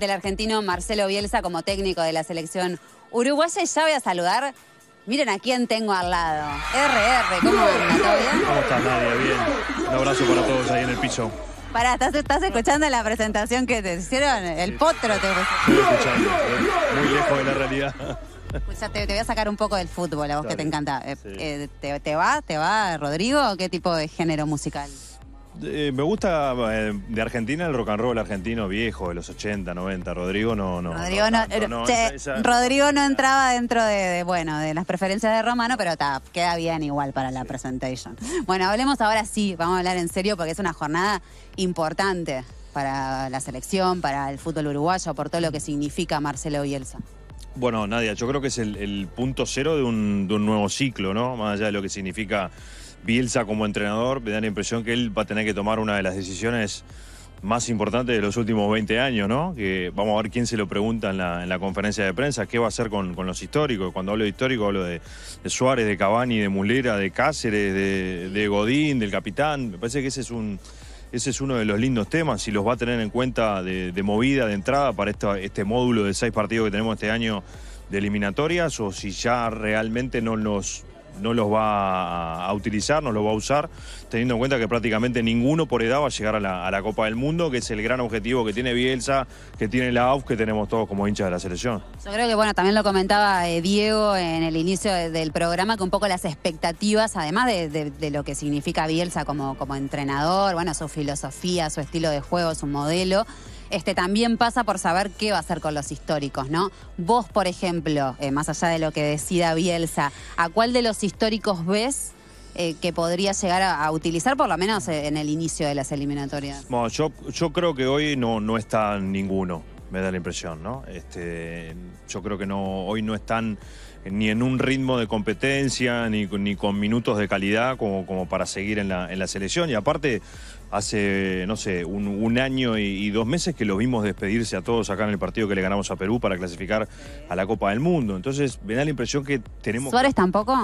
del argentino Marcelo Bielsa como técnico de la selección uruguaya. Y ya voy a saludar. Miren a quién tengo al lado. RR, ¿cómo andas? ¿Todo bien? ¿Cómo estás, Nadia? Bien. Un abrazo para todos ahí en el piso. Pará, ¿estás, estás escuchando la presentación que te hicieron? El potro te eh, muy lejos de la realidad. Escuchate, te voy a sacar un poco del fútbol, a vos que te encanta. Eh, eh, ¿te, va? ¿Te va, Rodrigo? ¿Qué tipo de género musical? Eh, me gusta eh, de Argentina el rock and roll argentino viejo de los 80, 90. Rodrigo no. Rodrigo no, eh, entraba dentro de, bueno, de las preferencias de Romano, pero queda bien igual para la presentación. presentation. Bueno, hablemos ahora sí, vamos a hablar en serio porque es una jornada importante para la selección, para el fútbol uruguayo, por todo lo que significa Marcelo Bielsa. Bueno, Nadia, yo creo que es el, punto cero de un, de un nuevo ciclo, ¿no? Más allá de lo que significa Bielsa como entrenador, me da la impresión que él va a tener que tomar una de las decisiones más importantes de los últimos 20 años, ¿no? Que vamos a ver quién se lo pregunta en la, conferencia de prensa, qué va a hacer con, los históricos. Cuando hablo de histórico hablo de, Suárez, de Cavani, de Mulera, de Cáceres, de, Godín, del capitán. Me parece que ese es un, ese es uno de los lindos temas, si los va a tener en cuenta de, movida, de entrada para este módulo de seis partidos que tenemos este año de eliminatorias, o si ya realmente no los, no los va a utilizar, no los va a usar, teniendo en cuenta que prácticamente ninguno por edad va a llegar a la, Copa del Mundo, que es el gran objetivo que tiene Bielsa, que tiene la AUF, que tenemos todos como hinchas de la selección. Yo creo que, bueno, también lo comentaba eh, Diego en el inicio del programa, que un poco las expectativas, además de, de lo que significa Bielsa como, como entrenador, bueno, su filosofía, su estilo de juego, su modelo este, también pasa por saber qué va a hacer con los históricos, ¿no? Vos, por ejemplo, eh, más allá de lo que decida Bielsa, ¿a cuál de los históricos ves eh, que podría llegar a, utilizar, por lo menos eh, en el inicio de las eliminatorias? yo, creo que hoy no, no está ninguno, me da la impresión, ¿no? Este, yo creo que no, hoy no están ni en un ritmo de competencia, ni, con minutos de calidad como, como para seguir en la, en la selección. Y aparte, hace, no sé, un, año y, dos meses que los vimos despedirse a todos acá en el partido que le ganamos a Perú para clasificar a la Copa del Mundo. Entonces, me da la impresión que tenemos... ¿Suárez tampoco?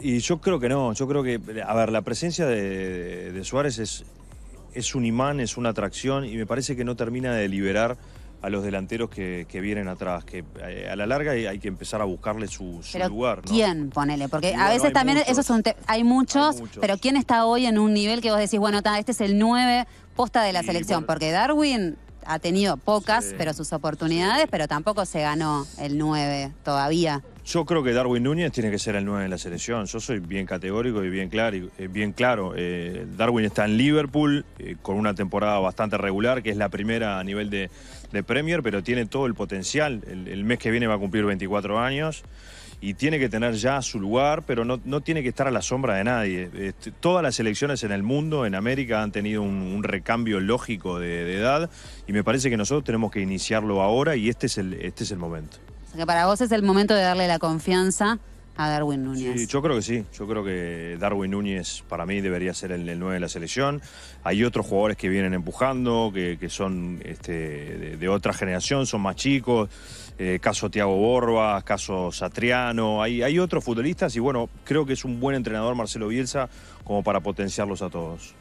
Y yo creo que no, yo creo que, a ver, la presencia de, de Suárez es, es un imán, es una atracción y me parece que no termina de liberar a los delanteros que, que vienen atrás, que eh, a la larga hay, que empezar a buscarle su, su lugar. ¿Quién ponele? Porque a veces también eso hay muchos, pero ¿quién está hoy en un nivel que vos decís, bueno, ta, este es el 9 posta de la selección? porque Darwin ha tenido pocas, pero sus oportunidades, pero tampoco se ganó el 9 todavía. Yo creo que Darwin Núñez tiene que ser el 9 en la selección. Yo soy bien categórico y bien claro. Eh, eh, Darwin está en Liverpool eh, con una temporada bastante regular, que es la primera a nivel de, Premier, pero tiene todo el potencial. El, mes que viene va a cumplir 24 años y tiene que tener ya su lugar, pero no, tiene que estar a la sombra de nadie. Este, todas las selecciones en el mundo, en América, han tenido un, recambio lógico de, de, edad y me parece que nosotros tenemos que iniciarlo ahora y este es el, este es el momento que para vos es el momento de darle la confianza a Darwin Núñez. Sí, yo creo que sí. Yo creo que Darwin Núñez para mí debería ser el, 9 de la selección. Hay otros jugadores que vienen empujando, que, son este, de, otra generación, son más chicos. Eh, caso Tiago Borba, caso Satriano. Hay, hay otros futbolistas y bueno, creo que es un buen entrenador Marcelo Bielsa como para potenciarlos a todos.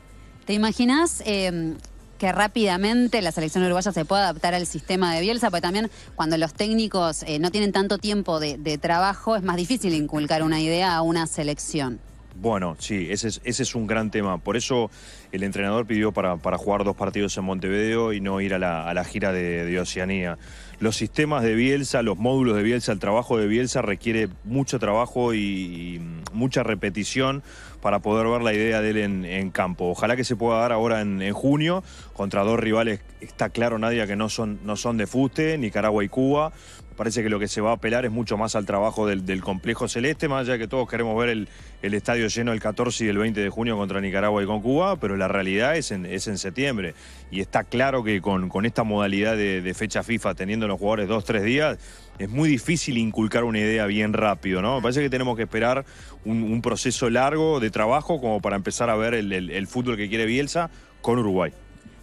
¿Te imaginas eh, que rápidamente la selección uruguaya se pueda adaptar al sistema de Bielsa, porque también cuando los técnicos eh, no tienen tanto tiempo de trabajo es más difícil inculcar una idea a una selección. Bueno, sí, ese es, un gran tema. Por eso el entrenador pidió para, jugar dos partidos en Montevideo y no ir a la, gira de, Oceanía. Los sistemas de Bielsa, los módulos de Bielsa, el trabajo de Bielsa requiere mucho trabajo y, mucha repetición para poder ver la idea de él en, campo. Ojalá que se pueda dar ahora en, junio contra dos rivales, está claro, Nadia, que no son, no son de fuste, Nicaragua y Cuba, Parece que lo que se va a apelar es mucho más al trabajo del, complejo celeste, más allá que todos queremos ver el, estadio lleno el 14 y el 20 de junio contra Nicaragua y con Cuba, pero la realidad es en, septiembre. Y está claro que con, esta modalidad de, fecha FIFA, teniendo los jugadores dos, tres días, es muy difícil inculcar una idea bien rápido, Me parece que tenemos que esperar un, proceso largo de trabajo como para empezar a ver el fútbol que quiere Bielsa con Uruguay.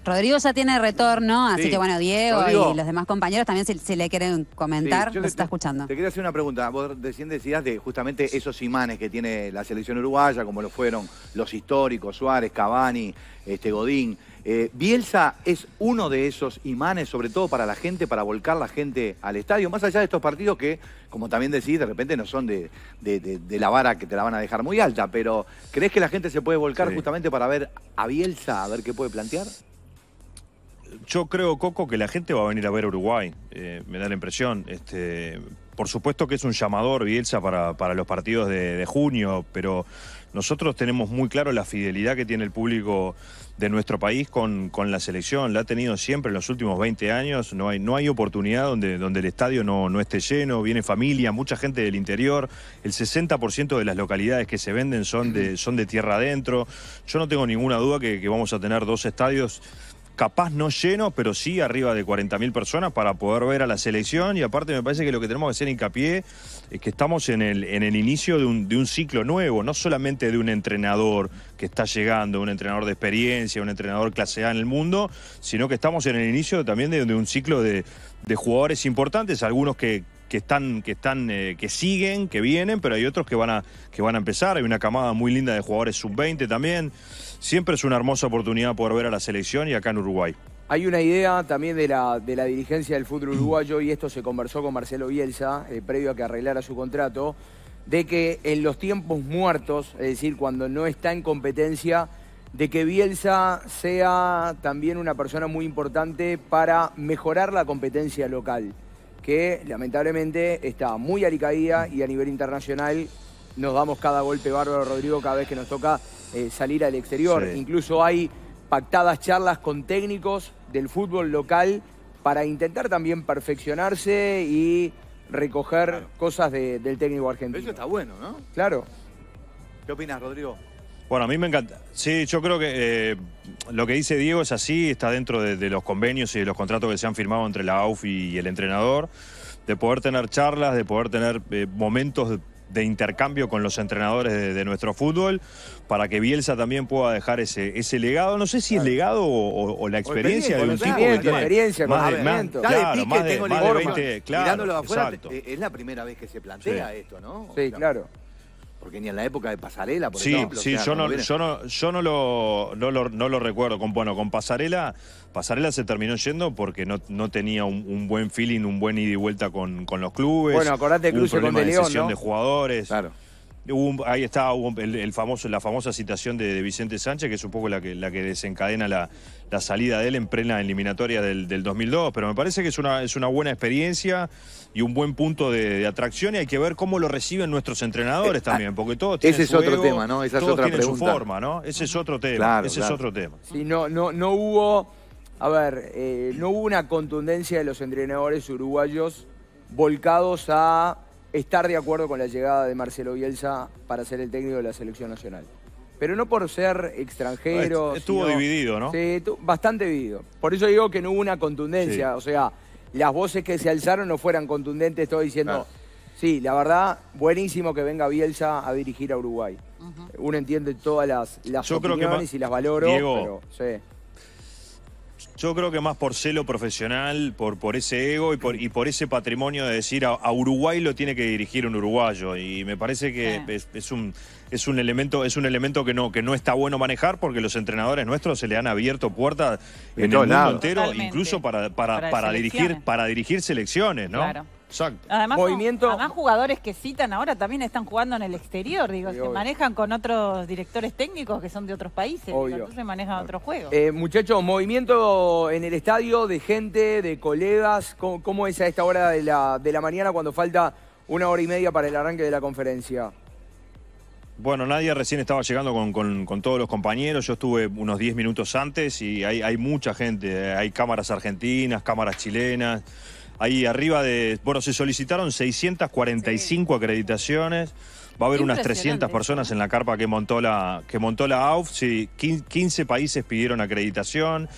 Rodrigo ya tiene retorno, así que bueno, Diego y los demás compañeros también si, le quieren comentar, sí, está escuchando. Te quería hacer una pregunta. Vos recién decías de justamente esos imanes que tiene la selección uruguaya, como lo fueron los históricos, Suárez, Cavani, este, Godín. Eh, Bielsa es uno de esos imanes, sobre todo para la gente, para volcar la gente al estadio, más allá de estos partidos que, como también decís, de repente no son de, la vara que te la van a dejar muy alta, pero ¿crees que la gente se puede volcar justamente para ver a Bielsa, a ver qué puede plantear? yo creo, Coco, que la gente va a venir a ver Uruguay, eh, me da la impresión. Este, por supuesto que es un llamador, Bielsa, para, los partidos de, junio, pero nosotros tenemos muy claro la fidelidad que tiene el público de nuestro país con, la selección. La ha tenido siempre en los últimos 20 años. No hay, no hay oportunidad donde, donde el estadio no, no esté lleno, viene familia, mucha gente del interior. El 60% de las localidades que se venden son de, son de tierra adentro. Yo no tengo ninguna duda que vamos a tener dos estadios capaz no lleno, pero sí arriba de 40.000 personas para poder ver a la selección. Y aparte me parece que lo que tenemos que hacer hincapié es que estamos en el, en el inicio de un, ciclo nuevo, no solamente de un entrenador que está llegando, un entrenador de experiencia, un entrenador clase A en el mundo, sino que estamos en el inicio también de, un ciclo de, de jugadores importantes, algunos que, que están, que están, eh, que siguen, que vienen, pero hay otros que van a, que van a empezar. Hay una camada muy linda de jugadores sub-20 también. Siempre es una hermosa oportunidad poder ver a la selección y acá en Uruguay. Hay una idea también de la, de la dirigencia del fútbol uruguayo, y esto se conversó con Marcelo Bielsa, eh, previo a que arreglara su contrato, de que en los tiempos muertos, es decir, cuando no está en competencia, de que Bielsa sea también una persona muy importante para mejorar la competencia local que lamentablemente está muy alicaída y a nivel internacional nos damos cada golpe bárbaro, Rodrigo, cada vez que nos toca eh, salir al exterior. Incluso hay pactadas charlas con técnicos del fútbol local para intentar también perfeccionarse y recoger cosas del técnico argentino. eso está bueno, ¿no? Claro. ¿Qué opinas, Rodrigo? Bueno, a mí me encanta. Sí, yo creo que eh, lo que dice Diego es así, está dentro de, los convenios y de los contratos que se han firmado entre la AUF y, el entrenador, de poder tener charlas, de poder tener eh, momentos de, intercambio con los entrenadores de, nuestro fútbol, para que Bielsa también pueda dejar ese, ese legado. No sé si es legado o, la experiencia de un tipo que experiencia, más de, más 20, claro, Afuera, es la primera vez que se plantea esto, ¿no? Sí, claro. Porque ni en la época de Pasarela, por sí, ejemplo. Sí, yo, no, yo, no, yo no lo, no lo, no lo recuerdo. Con, bueno, con Pasarela, Pasarela se terminó yendo porque no, no tenía un, buen feeling, un buen ida y vuelta con, con los clubes. Bueno, acordate de cruce de, León, de jugadores. Claro ahí está el, famoso, la famosa citación de, Vicente Sánchez, que es un poco la que, desencadena la, salida de él en plena eliminatoria del, 2002, pero me parece que es una, es una buena experiencia y un buen punto de, atracción y hay que ver cómo lo reciben nuestros entrenadores eh, también, ah, porque todos tienen ese su es otro tema, ¿no? es todos tienen su forma, ¿no? Ese es otro tema, ese es otro tema. no, no, no hubo, a ver, eh, no hubo una contundencia de los entrenadores uruguayos volcados a estar de acuerdo con la llegada de Marcelo Bielsa para ser el técnico de la selección nacional. Pero no por ser extranjero. Estuvo dividido, ¿no? Sí, bastante dividido. Por eso digo que no hubo una contundencia. O sea, las voces que se alzaron no fueran contundentes, estoy diciendo. Sí, la verdad, buenísimo que venga Bielsa a dirigir a Uruguay. Uno entiende todas las, las opiniones y las valoro. pero, sí. Yo creo que más por celo profesional, por, por ese ego y por, y por ese patrimonio de decir a, Uruguay lo tiene que dirigir un uruguayo. Y me parece que es, un, es, un elemento, es un elemento que no, que no está bueno manejar porque los entrenadores nuestros se le han abierto puertas en el mundo entero, incluso para, para, dirigir, para dirigir selecciones, ¿no? Exacto. Además, Movimiento... jugadores que citan ahora también están jugando en el exterior, digo, se manejan con otros directores técnicos que son de otros países, Obvio. entonces manejan otros juegos eh, muchachos, movimiento en el estadio de gente, de colegas, ¿cómo, es a esta hora de la, mañana cuando falta una hora y media para el arranque de la conferencia? Bueno, nadie recién estaba llegando con, todos los compañeros. Yo estuve unos 10 minutos antes y hay, hay, mucha gente. Hay cámaras argentinas, cámaras chilenas. Ahí arriba de, bueno, se solicitaron 645 acreditaciones. Va a haber unas 300 personas ¿eh? en la carpa que montó la, que montó la AUF. 15 países pidieron acreditación.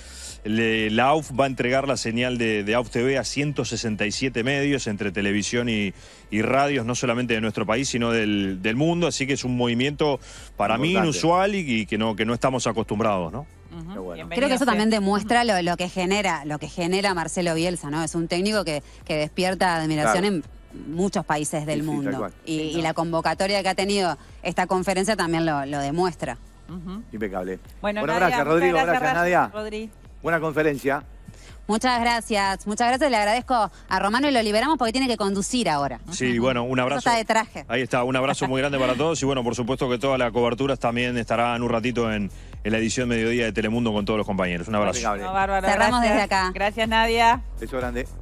la AUF va a entregar la señal de, AUF TV a 167 medios entre televisión y, radios, no solamente de nuestro país, sino del, mundo. Así que es un movimiento para mí inusual y, y, que, no, que no estamos acostumbrados, ¿no? Creo que eso también demuestra lo, que genera, lo que genera Marcelo Bielsa, ¿no? Es un técnico que, despierta admiración en muchos países del mundo. y, la convocatoria que ha tenido esta conferencia también lo, demuestra. Impecable. Bueno, gracias Rodrigo, gracias, Nadia. Buena conferencia. Muchas gracias, muchas gracias. Le agradezco a Romano y lo liberamos porque tiene que conducir ahora. Sí, bueno, un abrazo. de traje. Ahí está, un abrazo muy grande para todos y bueno, por supuesto que todas las coberturas también estarán un ratito en, la edición Mediodía de Telemundo con todos los compañeros. Un abrazo. No, Cerramos desde acá. Gracias, Nadia. Beso grande.